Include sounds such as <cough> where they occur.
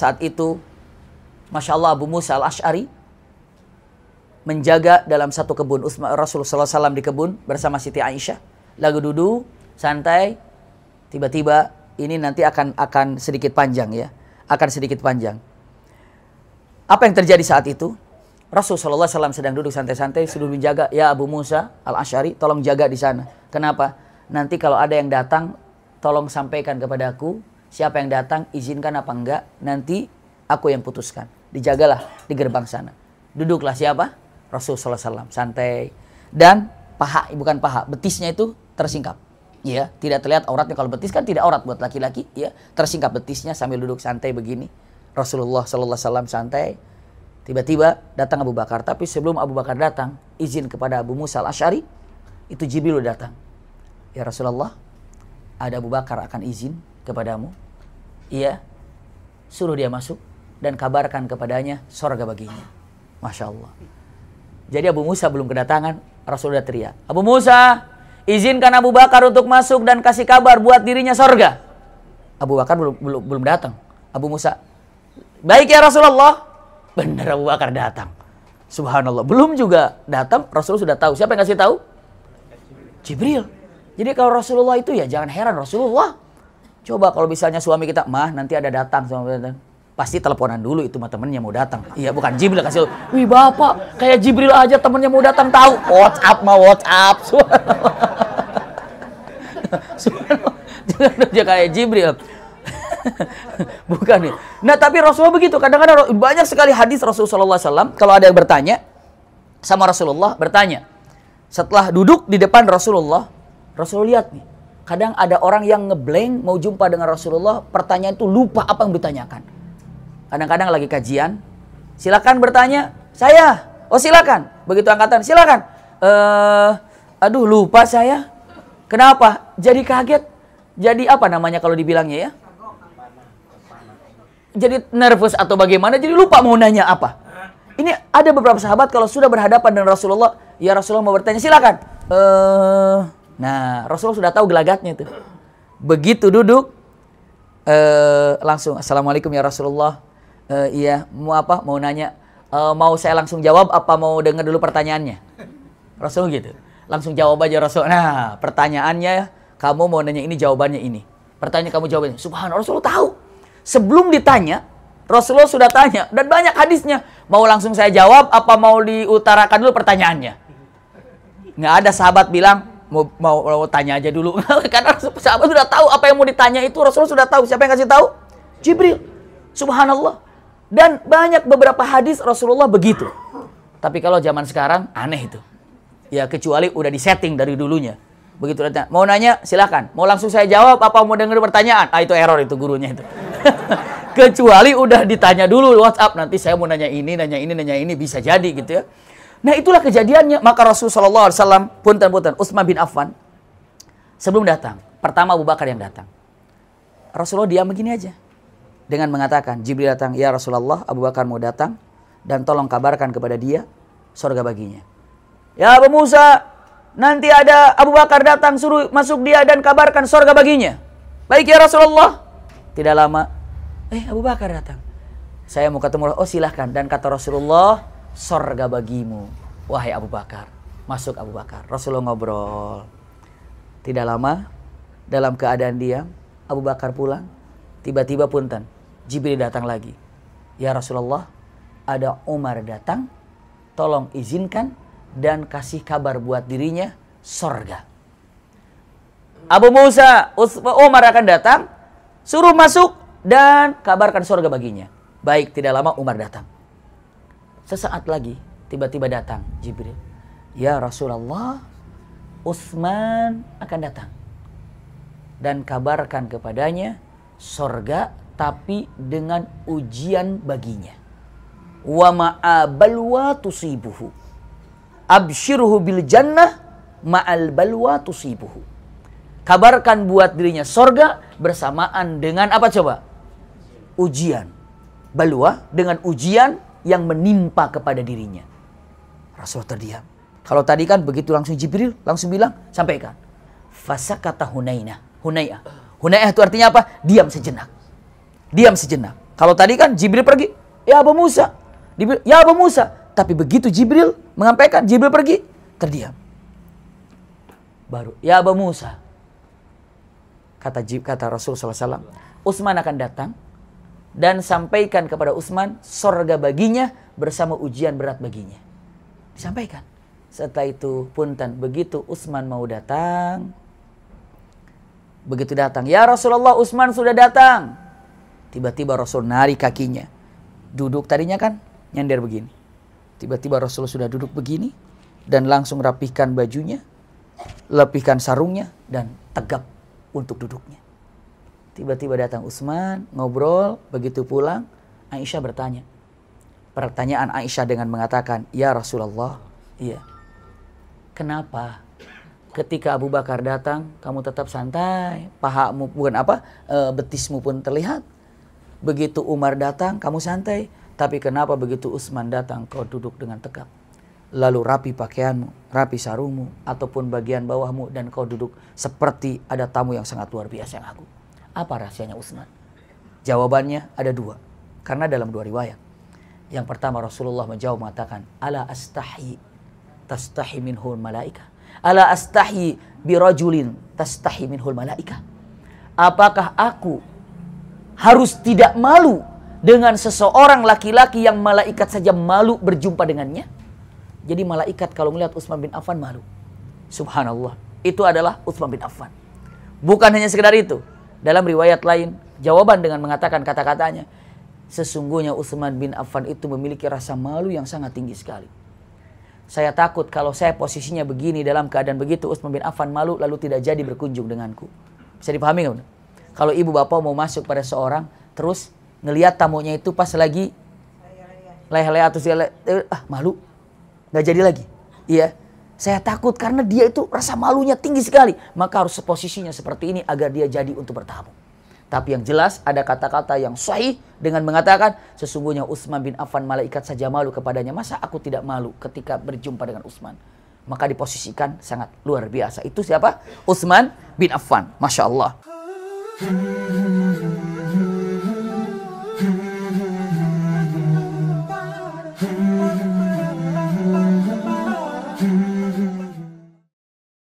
Saat itu, Masya Allah Abu Musa al-Ash'ari menjaga dalam satu kebun. Uthman, Rasulullah SAW di kebun bersama Siti Aisyah. Lagu duduk santai, tiba-tiba ini nanti akan akan sedikit panjang ya. Akan sedikit panjang. Apa yang terjadi saat itu? Rasulullah SAW sedang duduk santai-santai, sudah menjaga, ya Abu Musa al-Ash'ari, tolong jaga di sana. Kenapa? Nanti kalau ada yang datang, tolong sampaikan kepada aku siapa yang datang, izinkan apa enggak, nanti aku yang putuskan. Dijagalah di gerbang sana. Duduklah siapa? Rasulullah Wasallam Santai. Dan paha, bukan paha, betisnya itu tersingkap. Ya, tidak terlihat auratnya. Kalau betis kan tidak aurat buat laki-laki. Ya, tersingkap betisnya sambil duduk santai begini. Rasulullah Sallallahu Alaihi Wasallam santai. Tiba-tiba datang Abu Bakar. Tapi sebelum Abu Bakar datang, izin kepada Abu Musa al-Ash'ari, itu Jibril datang. Ya Rasulullah, ada Abu Bakar akan izin kepadamu Iya, suruh dia masuk dan kabarkan kepadanya sorga baginya. Masya Allah. Jadi Abu Musa belum kedatangan, Rasulullah teriak. Abu Musa, izinkan Abu Bakar untuk masuk dan kasih kabar buat dirinya sorga. Abu Bakar belum belum, belum datang. Abu Musa, baik ya Rasulullah. Benar Abu Bakar datang. Subhanallah. Belum juga datang, Rasul sudah tahu. Siapa yang kasih tahu? Jibril. Jadi kalau Rasulullah itu ya jangan heran Rasulullah Coba kalau misalnya suami kita, mah nanti ada datang sama datang. Pasti teleponan dulu itu mah temennya mau datang. Iya bukan Jibril kasih lu. Wih bapak, kayak Jibril aja temennya mau datang tahu. WhatsApp mah WhatsApp. Jangan aja kayak Jibril. bukan nih. Nah tapi Rasulullah begitu. Kadang-kadang banyak sekali hadis Rasulullah SAW. Kalau ada yang bertanya sama Rasulullah bertanya. Setelah duduk di depan Rasulullah, Rasul lihat nih Kadang ada orang yang ngeblank mau jumpa dengan Rasulullah, pertanyaan itu lupa apa yang ditanyakan. Kadang-kadang lagi kajian, silakan bertanya. Saya, oh silakan. Begitu angkatan, silakan. Eh, aduh lupa saya. Kenapa? Jadi kaget. Jadi apa namanya kalau dibilangnya ya? Jadi nervous atau bagaimana? Jadi lupa mau nanya apa. Ini ada beberapa sahabat kalau sudah berhadapan dengan Rasulullah, ya Rasulullah mau bertanya silakan. Eh Nah, Rasulullah sudah tahu gelagatnya itu. Begitu duduk, eh, langsung Assalamualaikum ya Rasulullah. Eh, iya, mau apa? Mau nanya. Eh, mau saya langsung jawab apa mau dengar dulu pertanyaannya? Rasul gitu. Langsung jawab aja Rasul. Nah, pertanyaannya kamu mau nanya ini jawabannya ini. Pertanyaan kamu jawabannya. Subhanallah Rasul tahu. Sebelum ditanya, Rasulullah sudah tanya dan banyak hadisnya. Mau langsung saya jawab apa mau diutarakan dulu pertanyaannya? Nggak ada sahabat bilang, mau mau, mau tanya aja dulu <laughs> karena sahabat sudah tahu apa yang mau ditanya itu Rasulullah sudah tahu siapa yang kasih tahu Jibril subhanallah dan banyak beberapa hadis Rasulullah begitu tapi kalau zaman sekarang aneh itu ya kecuali udah disetting dari dulunya begitu datang mau nanya silahkan mau langsung saya jawab apa mau dengar pertanyaan ah itu error itu gurunya itu <laughs> kecuali udah ditanya dulu WhatsApp nanti saya mau nanya ini nanya ini nanya ini bisa jadi gitu ya Nah itulah kejadiannya. Maka Rasulullah SAW, pun Wasallam punten Utsman bin Affan sebelum datang pertama Abu Bakar yang datang. Rasulullah diam begini aja dengan mengatakan Jibril datang ya Rasulullah Abu Bakar mau datang dan tolong kabarkan kepada dia surga baginya. Ya Abu Musa nanti ada Abu Bakar datang suruh masuk dia dan kabarkan surga baginya. Baik ya Rasulullah. Tidak lama eh Abu Bakar datang. Saya mau ketemu oh silahkan dan kata Rasulullah sorga bagimu, wahai Abu Bakar. Masuk Abu Bakar. Rasulullah ngobrol. Tidak lama, dalam keadaan diam, Abu Bakar pulang. Tiba-tiba punten, Jibril datang lagi. Ya Rasulullah, ada Umar datang, tolong izinkan dan kasih kabar buat dirinya sorga. Abu Musa, Umar akan datang, suruh masuk dan kabarkan sorga baginya. Baik, tidak lama Umar datang. Sesaat lagi tiba-tiba datang Jibril. Ya Rasulullah, Utsman akan datang. Dan kabarkan kepadanya sorga tapi dengan ujian baginya. Wa ma'abalwa tusibuhu. Absyirhu bil jannah ma'al balwa tusibuhu. Kabarkan buat dirinya sorga bersamaan dengan apa coba? Ujian. Balwa dengan ujian yang menimpa kepada dirinya. Rasulullah terdiam. Kalau tadi kan begitu langsung Jibril langsung bilang, sampaikan. Fasa kata Hunainah. Hunayah. Hunayah itu artinya apa? Diam sejenak. Diam sejenak. Kalau tadi kan Jibril pergi, ya Abu Musa. Dibil, ya Abu Musa. Tapi begitu Jibril mengampaikan, Jibril pergi, terdiam. Baru, ya Abu Musa. Kata Jib, kata Rasul SAW, Utsman akan datang dan sampaikan kepada Utsman sorga baginya bersama ujian berat baginya. Disampaikan. Setelah itu punten begitu Utsman mau datang. Begitu datang, ya Rasulullah Utsman sudah datang. Tiba-tiba Rasul nari kakinya. Duduk tadinya kan nyender begini. Tiba-tiba Rasul sudah duduk begini dan langsung rapihkan bajunya, lepihkan sarungnya dan tegap untuk duduknya. Tiba-tiba datang Utsman, ngobrol, begitu pulang, Aisyah bertanya. Pertanyaan Aisyah dengan mengatakan, "Ya Rasulullah, iya. Kenapa ketika Abu Bakar datang, kamu tetap santai, pahamu bukan apa, e, betismu pun terlihat. Begitu Umar datang, kamu santai, tapi kenapa begitu Utsman datang, kau duduk dengan tegap?" lalu rapi pakaianmu, rapi sarungmu, ataupun bagian bawahmu, dan kau duduk seperti ada tamu yang sangat luar biasa yang aku apa rahasianya Utsman? Jawabannya ada dua. Karena dalam dua riwayat. Yang pertama Rasulullah menjawab mengatakan, "Ala astahi tastahi minhul malaika? Ala astahi birajulin tastahi minhul malaika?" Apakah aku harus tidak malu dengan seseorang laki-laki yang malaikat saja malu berjumpa dengannya? Jadi malaikat kalau melihat Utsman bin Affan malu. Subhanallah. Itu adalah Utsman bin Affan. Bukan hanya sekedar itu. Dalam riwayat lain, jawaban dengan mengatakan kata-katanya, sesungguhnya Utsman bin Affan itu memiliki rasa malu yang sangat tinggi sekali. Saya takut kalau saya posisinya begini dalam keadaan begitu Utsman bin Affan malu lalu tidak jadi berkunjung denganku. Bisa dipahami nggak? Kalau ibu bapak mau masuk pada seorang terus ngelihat tamunya itu pas lagi leh-leh atau eh, ah malu nggak jadi lagi. Iya, saya takut karena dia itu rasa malunya tinggi sekali. Maka harus posisinya seperti ini agar dia jadi untuk bertamu. Tapi yang jelas ada kata-kata yang sahih dengan mengatakan sesungguhnya Utsman bin Affan malaikat saja malu kepadanya. Masa aku tidak malu ketika berjumpa dengan Utsman? Maka diposisikan sangat luar biasa. Itu siapa? Utsman bin Affan. Masya Allah. Hmm.